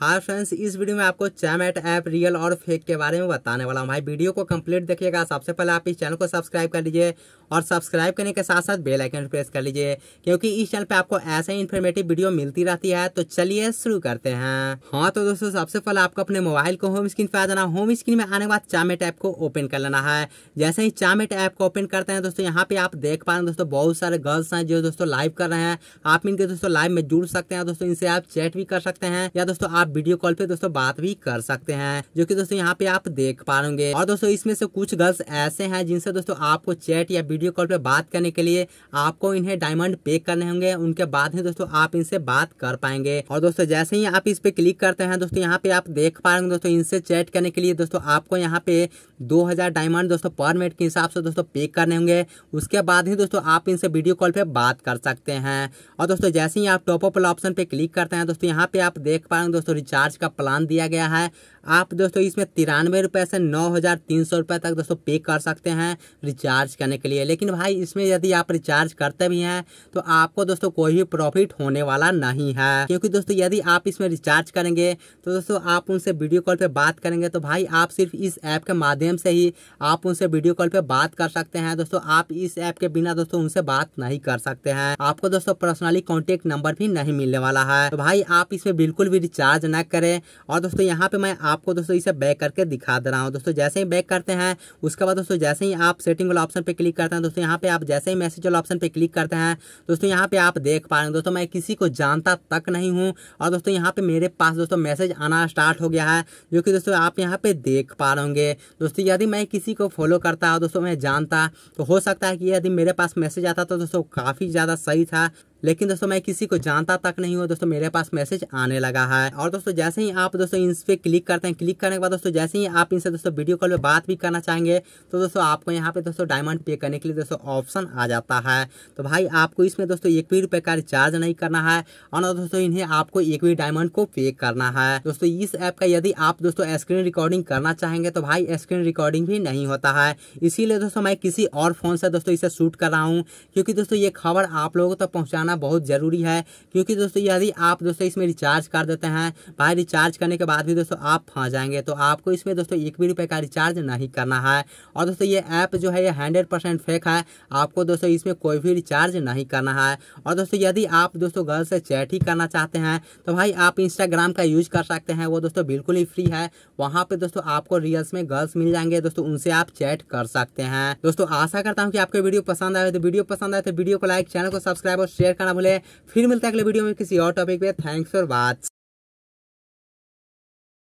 hi friends इस video में आपको चैमेट ऐप रियल और फेक के बारे में बताने वाला हूँ भाई वीडियो को कंप्लीट देखिएगा सबसे पहले आप इस चैनल को सब्सक्राइब कर लीजिए और सब्सक्राइब करने के साथ साथ बेल आइकन प्रेस कर लीजिए क्योंकि इस चैनल पे आपको ऐसे ही इन्फॉर्मेटिव वीडियो मिलती रहती है तो चलिए शुरू करते हैं हाँ तो दोस्तों सबसे पहले आपको अपने मोबाइल को होम स्क्रीन पर आ जाना होम स्क्रीन में आने के बाद चामेट ऐप को ओपन कर लेना है जैसे ही चामेट ऐप को ओपन करते हैं दोस्तों यहाँ पे आप देख पा रहे हैं दोस्तों बहुत सारे गर्ल्स हैं जो दोस्तों लाइव कर रहे हैं आप इनके दोस्तों लाइव में जुड़ सकते हैं दोस्तों इनसे आप चैट भी कर सकते हैं या दोस्तों आप आप वीडियो कॉल पे दोस्तों बात भी कर सकते हैं जो कि दोस्तों यहाँ पे आप देख पा रहे और दोस्तों इसमें से कुछ गर्ल्स ऐसे हैं जिनसे दोस्तों आपको चैट या वीडियो कॉल पे बात करने के लिए आपको इन्हें डायमंड पे करने होंगे उनके बाद ही दोस्तों आप इनसे बात कर पाएंगे और दोस्तों जैसे ही आप इस पे क्लिक करते हैं दोस्तों यहाँ पे आप देख पा रहे दोस्तों इनसे चैट करने के लिए दोस्तों आपको यहाँ पे दो डायमंड दोस्तों पर मिनट के हिसाब से दोस्तों पे करने होंगे उसके बाद ही दोस्तों आप इनसे वीडियो कॉल पे बात कर सकते हैं और दोस्तों जैसे ही आप टॉपअप ऑप्शन पे क्लिक करते हैं दोस्तों यहाँ पे आप देख पा रहे दोस्तों रिचार्ज का प्लान दिया गया है आप दोस्तों इसमें तिरानवे रुपये से नौ हज़ार तीन सौ रुपये तक दोस्तों पे कर सकते हैं रिचार्ज करने के लिए लेकिन भाई इसमें यदि आप रिचार्ज करते भी हैं तो आपको दोस्तों कोई भी प्रॉफिट होने वाला नहीं है क्योंकि दोस्तों यदि आप इसमें रिचार्ज करेंगे तो दोस्तों आप उनसे वीडियो कॉल पर बात करेंगे तो भाई आप सिर्फ इस ऐप के माध्यम से ही आप उनसे वीडियो कॉल पर बात कर सकते हैं दोस्तों आप इस ऐप के बिना दोस्तों उनसे बात नहीं कर सकते हैं आपको दोस्तों पर्सनली कॉन्टेक्ट नंबर भी नहीं मिलने वाला है तो भाई आप इसमें बिल्कुल भी रिचार्ज ना करें और दोस्तों यहाँ पे मैं आपको दोस्तों इसे बैक करके दिखा दे रहा हूँ दोस्तों जैसे ही बैक करते हैं उसके बाद दोस्तों जैसे ही आप सेटिंग वाला ऑप्शन पर क्लिक करते हैं दोस्तों यहाँ पे आप जैसे ही मैसेज वाला ऑप्शन पर क्लिक करते हैं दोस्तों यहाँ पे आप देख पा रहे हैं दोस्तों मैं किसी को जानता तक नहीं हूँ और दोस्तों यहाँ पे मेरे पास दोस्तों मैसेज आना स्टार्ट हो गया है जो कि दोस्तों आप यहाँ पे देख पा रहे होंगे दोस्तों यदि मैं किसी को फॉलो करता हूँ दोस्तों मैं जानता तो हो सकता है कि यदि मेरे पास मैसेज आता तो दोस्तों काफ़ी ज़्यादा सही था लेकिन दोस्तों मैं किसी को जानता तक नहीं हूँ दोस्तों मेरे पास मैसेज आने लगा है और दोस्तों जैसे ही आप दोस्तों इन पे क्लिक करते हैं क्लिक करने के बाद दोस्तों जैसे ही आप इनसे दोस्तों वीडियो कॉल में बात भी करना चाहेंगे तो दोस्तों आपको यहाँ पे दोस्तों डायमंड पे करने के लिए दोस्तों ऑप्शन आ जाता है तो भाई आपको इसमें दोस्तों एक भी रुपये का रिचार्ज नहीं करना है और दोस्तों इन्हें आपको एक भी डायमंड को पे करना है दोस्तों इस ऐप का यदि आप दोस्तों स्क्रीन रिकॉर्डिंग करना चाहेंगे तो भाई स्क्रीन रिकॉर्डिंग भी नहीं होता है इसीलिए दोस्तों मैं किसी और फोन से दोस्तों इसे शूट कर रहा हूँ क्योंकि दोस्तों ये खबर आप लोगों तक पहुँचाना चलाना बहुत ज़रूरी है क्योंकि दोस्तों यदि आप दोस्तों इसमें रिचार्ज कर देते हैं भाई रिचार्ज करने के बाद भी दोस्तों आप फंस जाएंगे तो आपको इसमें दोस्तों एक भी रुपये का रिचार्ज नहीं करना है और दोस्तों ये ऐप जो है ये हंड्रेड परसेंट फेक है आपको दोस्तों इसमें कोई भी रिचार्ज नहीं करना है और दोस्तों यदि आप दोस्तों गर्ल से चैट ही करना चाहते हैं तो भाई आप इंस्टाग्राम का यूज कर सकते हैं वो दोस्तों बिल्कुल ही फ्री है वहाँ पे दोस्तों आपको रील्स में गर्ल्स मिल जाएंगे दोस्तों उनसे आप चैट कर सकते हैं दोस्तों आशा करता हूँ कि आपको वीडियो पसंद आए तो वीडियो पसंद आए तो वीडियो को लाइक चैनल को सब्सक्राइब और शेयर करना भूले फिर मिलता है अगले वीडियो में किसी और टॉपिक पे थैंक्स फॉर वाच